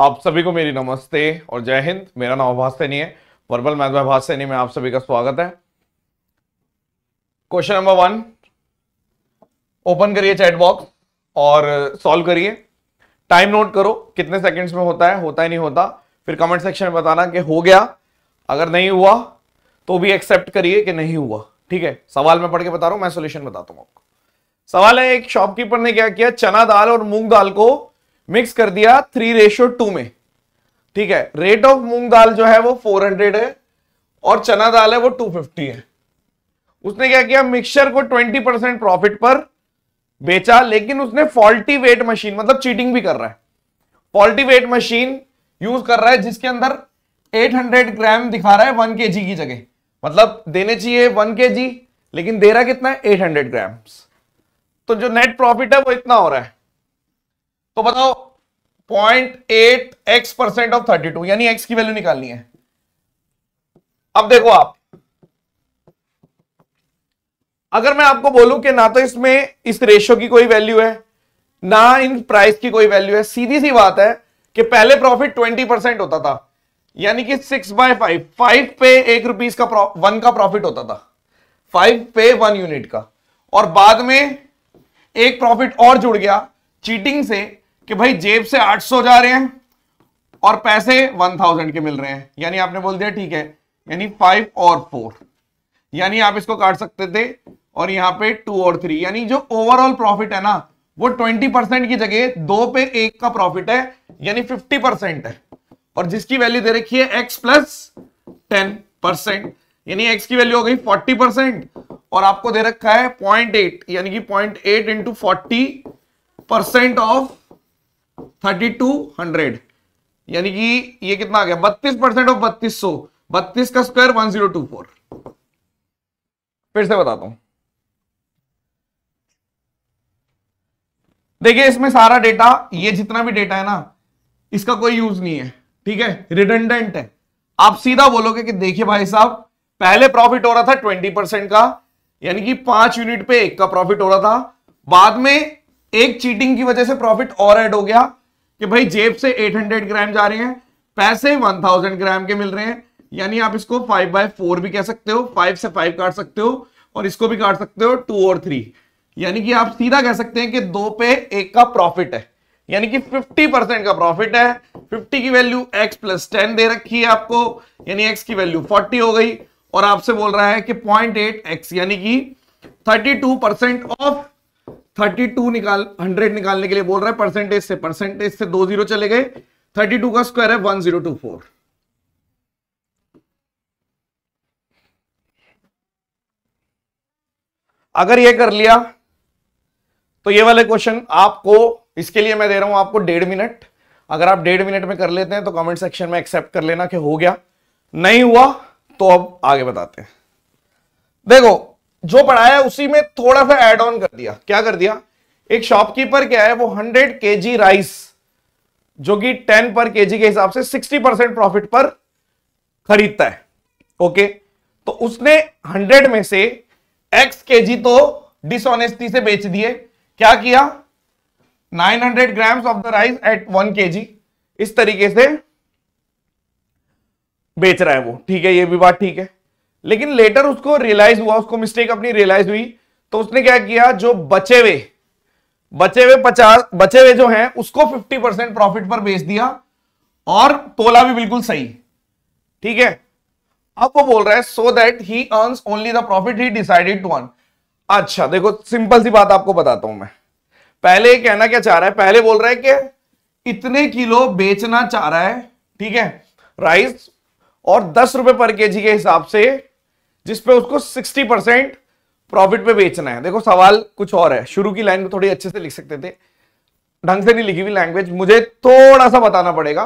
आप सभी को मेरी नमस्ते और जय हिंद मेरा नाम अभाष सैनी है वर्बल मैथ में सैनी में आप सभी का स्वागत है क्वेश्चन नंबर वन ओपन करिए चैट बॉक्स और सॉल्व करिए टाइम नोट करो कितने सेकंड्स में होता है होता ही नहीं होता फिर कमेंट सेक्शन में बताना कि हो गया अगर नहीं हुआ तो भी एक्सेप्ट करिए कि नहीं हुआ ठीक है सवाल में पढ़ के बता रहा हूं मैं सोल्यूशन बताता हूँ आपको सवाल है एक शॉपकीपर ने क्या किया चना दाल और मूंग दाल को मिक्स कर दिया थ्री रेशो टू में ठीक है रेट ऑफ मूंग दाल जो है वो फोर हंड्रेड है और चना दाल है वो टू फिफ्टी है उसने क्या किया मिक्सचर को ट्वेंटी परसेंट प्रॉफिट पर बेचा लेकिन उसने फॉल्टी वेट मशीन मतलब चीटिंग भी कर रहा है फॉल्टी वेट मशीन यूज कर रहा है जिसके अंदर 800 ग्राम दिखा रहा है 1 के की जगह मतलब देने चाहिए 1 के लेकिन दे रहा कितना है 800 ग्राम तो जो नेट प्रॉफिट है वो इतना हो रहा है तो बताओ point eight x percent of thirty two यानी एक्स की वैल्यू निकालनी है अब देखो आप अगर मैं आपको बोलूं कि ना तो इसमें इस रेशियो की कोई वैल्यू है ना इन प्राइस की कोई वैल्यू है सीधी सी बात है कि पहले प्रॉफिट ट्वेंटी परसेंट होता था यानी कि सिक्स बाय फाइव फाइव पे एक रुपीज का वन का प्रॉफिट होता था फाइव पे वन यूनिट का और बाद में एक प्रॉफिट और जुड़ गया चीटिंग से कि भाई जेब से 800 जा रहे हैं और पैसे 1000 के मिल रहे हैं यानी आपने बोल दिया ठीक है यानी फाइव और फोर यानी आप इसको काट सकते थे और यहां पे टू और थ्री यानी जो ओवरऑल प्रॉफिट है ना वो ट्वेंटी परसेंट की जगह दो पे एक का प्रॉफिट है यानी फिफ्टी परसेंट है और जिसकी वैल्यू दे रखी है एक्स प्लस टेन परसेंट यानी एक्स की वैल्यू हो गई फोर्टी परसेंट और आपको दे रखा है पॉइंट एट यानी कि point eight into forty percent of thirty two hundred यानी कि ये कितना आ गया बत्तीस परसेंट ऑफ बत्तीस सौ बत्तीस का square one zero two four फिर से बताता हूं देखिए इसमें सारा डेटा ये जितना भी डेटा है ना इसका कोई यूज नहीं है ठीक है रिडेंडेंट है आप सीधा बोलोगे कि देखिए भाई साहब पहले प्रॉफिट हो रहा था ट्वेंटी परसेंट का यानी कि पांच यूनिट पे एक का प्रॉफिट हो रहा था बाद में एक चीटिंग की वजह से प्रॉफिट और ऐड हो गया कि भाई जेब से 800 ग्राम जा रहे हैं पैसे 1000 ग्राम के मिल रहे हैं यानी आप इसको 5 बाय फोर भी कह सकते हो 5 से 5 काट सकते हो और इसको भी काट सकते हो 2 और 3 यानी कि आप सीधा कह सकते हैं कि दो पे एक का प्रॉफिट है यानी कि 50 परसेंट का प्रॉफिट है 50 की वैल्यू x प्लस टेन दे रखी है आपको यानी x की वैल्यू 40 हो गई और आपसे बोल रहा है कि 0.8x यानी कि 32 ऑफ थर्टी टू निकाल हंड्रेड निकालने के लिए बोल रहा है परसेंटेज से परसेंटेज से दो जीरो चले गए थर्टी टू का स्क्वायर है वन जीरो टू फोर अगर ये कर लिया तो ये वाले क्वेश्चन आपको इसके लिए मैं दे रहा हूं आपको डेढ़ मिनट अगर आप डेढ़ मिनट में कर लेते हैं तो कमेंट सेक्शन में एक्सेप्ट कर लेना कि हो गया नहीं हुआ तो अब आगे बताते हैं देखो जो पढ़ाया उसी में थोड़ा सा एड ऑन कर दिया क्या कर दिया एक शॉपकीपर क्या है वो हंड्रेड के राइस जो कि टेन पर के के हिसाब से सिक्सटी परसेंट प्रॉफिट पर खरीदता है ओके तो उसने हंड्रेड में से एक्स के तो डिसऑनेस्टी से बेच दिए क्या किया 900 grams of the rice at one के इस तरीके से बेच रहा है वो ठीक है ये भी बात ठीक है लेकिन लेटर उसको रियलाइज हुआ उसको मिस्टेक अपनी रियलाइज हुई तो उसने क्या किया जो बचे हुए बचे हुए पचास बचे हुए जो हैं उसको 50 परसेंट प्रॉफिट पर बेच दिया और तोला भी बिल्कुल सही ठीक है अब वो बोल रहा है so that he earn only the profit he decided to earn अच्छा देखो सिंपल सी बात आपको बताता हूं मैं पहले कहना क्या चाह रहा है पहले बोल रहा है कि इतने किलो बेचना चाह रहा है ठीक है राइस और दस रुपए पर केजी के हिसाब से जिसपे उसको 60 परसेंट प्रॉफिट पे बेचना है देखो सवाल कुछ और है शुरू की लाइन को थोड़ी अच्छे से लिख सकते थे ढंग से नहीं लिखी हुई लैंग्वेज मुझे थोड़ा सा बताना पड़ेगा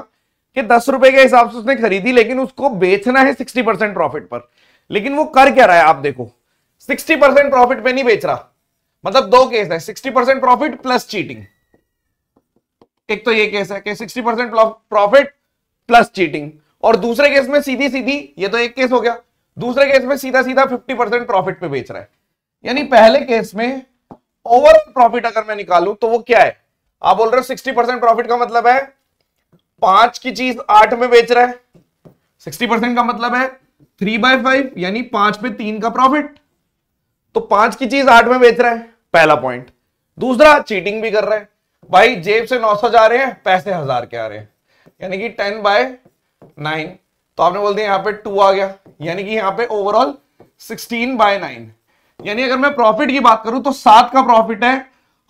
कि दस रुपए के हिसाब से उसने खरीदी लेकिन उसको बेचना है सिक्सटी परसेंट प्रॉफिट पर लेकिन वो कर क्या रहा है आप देखो सिक्सटी परसेंट प्रॉफिट पे नहीं बेच रहा मतलब दो केस है sixty percent profit plus cheating एक तो ये केस है कि sixty percent profit plus cheating और दूसरे केस में सीधी सीधी ये तो एक केस हो गया दूसरे केस में सीधा सीधा 50 परसेंट प्रॉफिट पे बेच रहा है यानी पहले केस में ओवरऑल प्रॉफिट अगर मैं निकालू तो वो क्या है आप बोल रहे हो सिक्सटी परसेंट प्रॉफिट का मतलब है पांच की चीज आठ में बेच रहा है सिक्सटी परसेंट का मतलब है थ्री बाय फाइव यानी पांच पे तीन का प्रॉफिट तो पांच की चीज आठ में बेच रहा है पहला पॉइंट दूसरा चीटिंग भी कर रहा है भाई जेब से 900 जा रहे हैं पैसे हजार के आ रहे हैं यानी कि टेन बाय नाइन तो आपने बोल दिया यहाँ पे टू आ गया यानी कि यहाँ पे ओवरऑल सिक्सटीन बाय नाइन यानी अगर मैं प्रॉफिट की बात करूं तो सात का प्रॉफिट है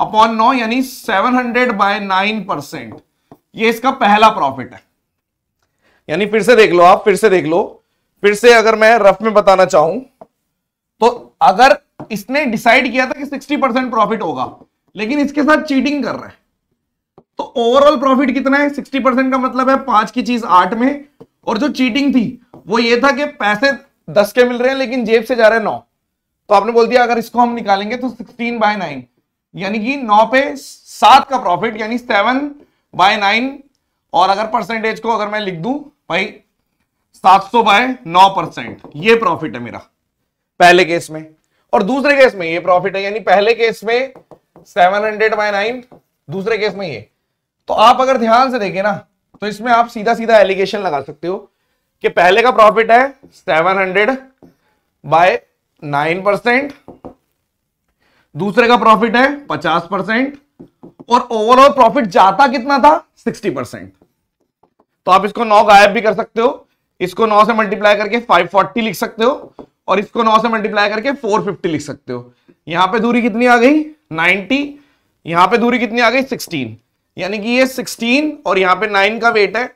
अपॉन नौ यानी seven hundred by nine percent ये इसका पहला प्रॉफिट है यानी फिर से देख लो आप फिर से देख लो फिर से अगर मैं रफ में बताना चाहूं तो अगर इसने डिसाइड किया था कि सिक्सटी परसेंट प्रॉफिट होगा लेकिन इसके साथ चीटिंग कर रहा है तो ओवरऑल प्रॉफिट कितना है सिक्सटी परसेंट का मतलब है पांच की चीज आठ में और जो चीटिंग थी वो ये था कि पैसे दस के मिल रहे हैं लेकिन जेब से जा रहे हैं नौ तो आपने बोल दिया अगर इसको हम निकालेंगे तो सिक्सटीन बाय नाइन यानी कि नौ पे सात का प्रॉफिट यानी सेवन बाय नाइन और अगर परसेंटेज को अगर मैं लिख दू भाई सात सौ बाय नौ परसेंट ये प्रॉफिट है मेरा पहले केस में और दूसरे केस में ये प्रॉफिट है यानी पहले केस में सेवन हंड्रेड बाय नाइन दूसरे केस में ये तो आप अगर ध्यान से देखें ना तो इसमें आप सीधा सीधा एलिगेशन लगा सकते हो कि पहले का प्रॉफिट है seven hundred by nine percent दूसरे का प्रॉफिट है पचास परसेंट और ओवरऑल प्रॉफिट जाता कितना था सिक्सटी परसेंट तो आप इसको नौ गायब भी कर सकते हो इसको नौ से मल्टीप्लाई करके फाइव फोर्टी लिख सकते हो और इसको नौ से मल्टीप्लाई करके फोर फिफ्टी लिख सकते हो यहां पे दूरी कितनी आ गई नाइनटी यहां पे दूरी कितनी आ गई सिक्सटीन यानी कि ये 16 और यहां पे 9 का वेट है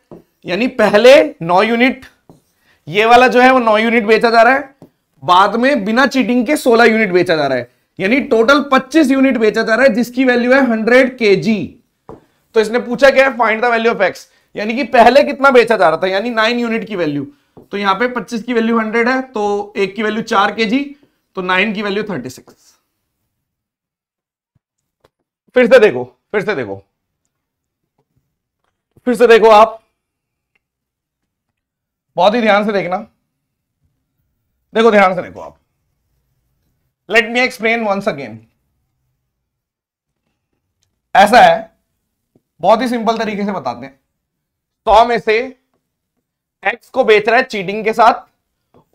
यानी पहले 9 यूनिट ये वाला जो है वो 9 यूनिट बेचा जा रहा है बाद में बिना चीटिंग के 16 यूनिट बेचा जा रहा है यानी टोटल 25 यूनिट बेचा जा रहा है जिसकी वैल्यू है 100 के तो इसने पूछा क्या है find the value of x यानी कि पहले कितना बेचा जा रहा था यानी नाइन यूनिट की वैल्यू तो यहां पर पच्चीस की वैल्यू हंड्रेड है तो एक की वैल्यू चार के तो नाइन की वैल्यू थर्टी फिर से देखो फिर से देखो फिर से देखो आप बहुत ही ध्यान से देखना देखो ध्यान से देखो आप let me explain once again ऐसा है बहुत ही सिंपल तरीके से बताते हैं सौ में से एक्स को बेच रहा है चीटिंग के साथ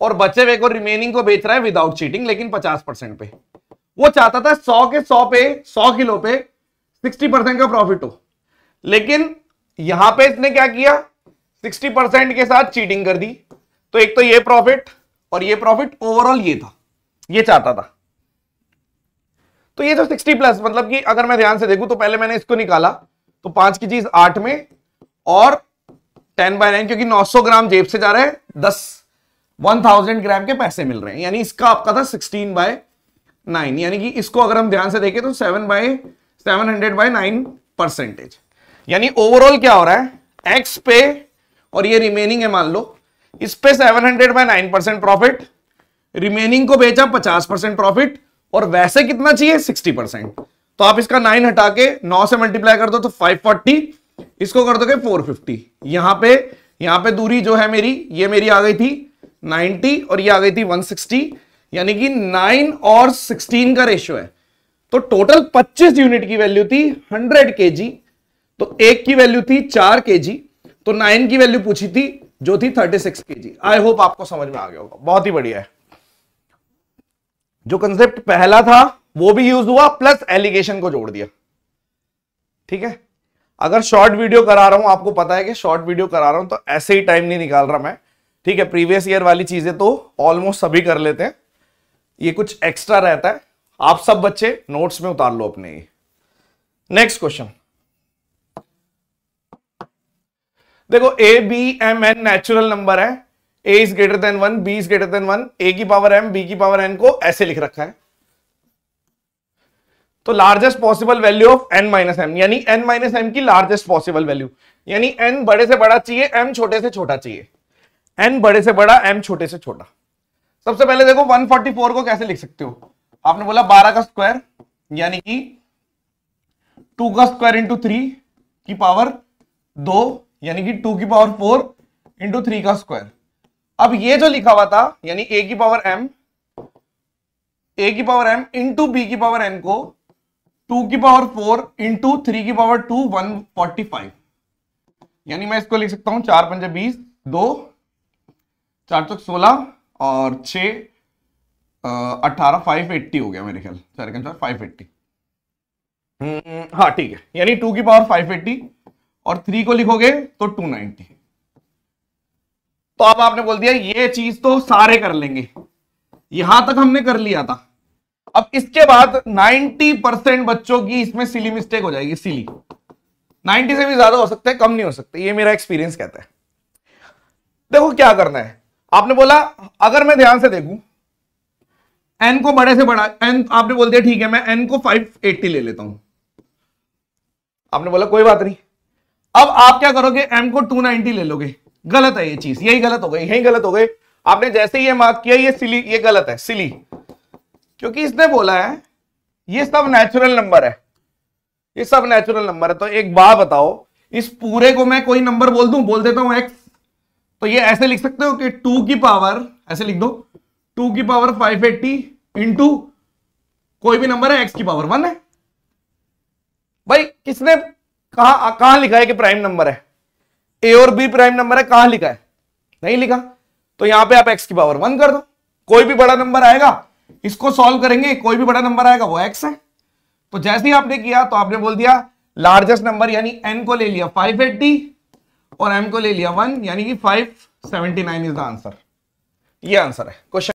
और बचे हुए को रिमेनिंग को बेच रहा है विदाउट चीटिंग लेकिन 50 परसेंट पे वो चाहता था 100 के 100 पे 100 किलो पे 60 परसेंट का प्रॉफिट हो लेकिन यहां पे इसने क्या किया 60 परसेंट के साथ चीटिंग कर दी तो एक तो ये प्रॉफिट और ये प्रॉफिट ओवरऑल ये था ये चाहता था तो ये जो 60 प्लस मतलब कि अगर मैं ध्यान से देखूं तो पहले मैंने इसको निकाला तो पांच की चीज आठ में और टेन बाय नाइन क्योंकि 900 ग्राम जेब से जा रहे हैं दस थाउजेंड ग्राम के पैसे मिल रहे हैं यानी इसका आपका था सिक्सटीन बाय नाइन यानी कि इसको अगर हम ध्यान से देखें तो seven by hundred by nine percentage यानी ओवरऑल क्या हो रहा है एक्स पे और ये रिमेनिंग है मान लो इस पे 700 hundred by nine percent profit remaining को बेचा 50 परसेंट प्रॉफिट और वैसे कितना चाहिए 60 परसेंट तो आप इसका 9 हटा के 9 से मल्टीप्लाई कर दो तो 540 इसको कर दो फोर 450 यहां पे यहां पे दूरी जो है मेरी ये मेरी आ गई थी 90 और ये आ गई थी 160 यानी कि 9 और 16 का रेशियो है तो टोटल 25 यूनिट की वैल्यू थी 100 केजी तो एक की वैल्यू थी चार के तो नाइन की वैल्यू पूछी थी जो थी थर्टी सिक्स के जी आई होप आपको समझ में आ गया होगा बहुत ही बढ़िया है जो कंसेप्ट पहला था वो भी यूज हुआ प्लस एलिगेशन को जोड़ दिया ठीक है अगर शॉर्ट वीडियो करा रहा हूं आपको पता है कि शॉर्ट वीडियो करा रहा हूं तो ऐसे ही टाइम नहीं निकाल रहा मैं ठीक है प्रीवियस ईयर वाली चीजें तो ऑलमोस्ट सभी कर लेते हैं ये कुछ एक्स्ट्रा रहता है आप सब बच्चे नोट्स में उतार लो अपने नेक्स्ट क्वेश्चन देखो A B M N natural number है A is greater than one B is greater than one A की पावर एम बी की पावर एन को ऐसे लिख रखा है तो largest possible value of N minus M यानी एन माइनस एम की लार्जेस्ट पॉसिबल वैल्यू यानी एन बड़े से बड़ा चाहिए एम छोटे से छोटा चाहिए एन बड़े से बड़ा एम छोटे से छोटा सबसे पहले देखो 144 को कैसे लिख सकते हो आपने बोला 12 का स्क्वायर यानी कि 2 का स्क्वायर इंटू थ्री की पावर दो यानी कि टू की पावर फोर इंटू थ्री का स्क्वायर अब ये जो लिखा हुआ था यानी ए की पावर एम ए की पावर एम इंटू बी की पावर एन को टू की पावर फोर इंटू थ्री की power two one forty five यानी मैं इसको लिख सकता हूं चार पंजे बीस दो चार चौक सोलह और छ अठारह फाइव एट्टी हो गया मेरे ख्याल चार फाइव एट्टी हम्म, हाँ ठीक है यानी टू की पावर फाइव एट्टी और थ्री को लिखोगे तो टू नाइनटी तो अब आपने बोल दिया ये चीज तो सारे कर लेंगे यहां तक हमने कर लिया था अब इसके बाद 90 परसेंट बच्चों की इसमें सिली मिस्टेक हो जाएगी सिली 90 से भी ज्यादा हो सकते हैं कम नहीं हो सकते ये मेरा एक्सपीरियंस कहता है देखो क्या करना है आपने बोला अगर मैं ध्यान से देखू एन को बड़े से बड़ा एन आपने बोल दिया ठीक है मैं एन को 580 ले लेता हूं आपने बोला कोई बात नहीं अब आप क्या करोगे एम को 290 ले लोगे गलत है ये चीज यही गलत हो गई यही गलत हो गई आपने जैसे ये मार्क किया ये सिली ये गलत है सिली क्योंकि इसने बोला है ये सब नेचुरल नंबर है ये सब नेचुरल नंबर है तो एक बात बताओ इस पूरे को मैं कोई नंबर बोल दू बोल देता हूं एक्स तो ये ऐसे लिख सकते हो कि टू की पावर ऐसे लिख दो टू की पावर फाइव एट्टी टू कोई भी नंबर है एक्स की पावर वन है भाई किसने कहा कहां लिखा है कि प्राइम नंबर है ए और बी प्राइम नंबर है कहां लिखा है नहीं लिखा तो यहां पे आप एक्स की पावर वन कर दो कोई भी बड़ा नंबर आएगा इसको सॉल्व करेंगे कोई भी बड़ा नंबर आएगा वो एक्स है तो जैसे ही आपने किया तो आपने बोल दिया लार्जेस्ट नंबर यानी एन को ले लिया फाइव और एम को ले लिया वन यानी कि 579 इज द आंसर ये आंसर है क्वेश्चन